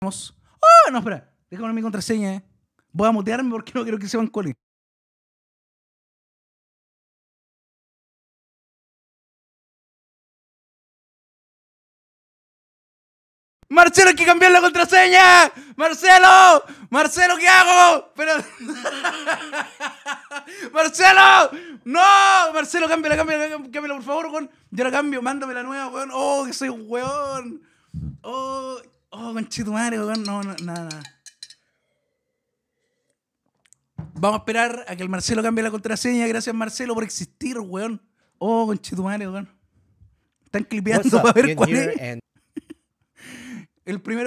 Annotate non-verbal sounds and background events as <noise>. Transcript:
¡Oh! No, espera. Déjame mi contraseña, eh. Voy a mutearme porque no quiero que se van colin. Marcelo, hay que cambiar la contraseña. Marcelo, Marcelo, ¿qué hago? <laughs> Marcelo, no, Marcelo, cámbiala, cámbiala, cámbiala, por favor, weón. Yo la cambio, mándame la nueva, weón. Oh, que soy un weón. Oh con oh, conchetumare, weón, no, no, nada. Vamos a esperar a que el Marcelo cambie la contraseña. Gracias, Marcelo, por existir, weón. Oh, conchetumare, weón. Están clipeando para ver cuál es. <laughs> el primero.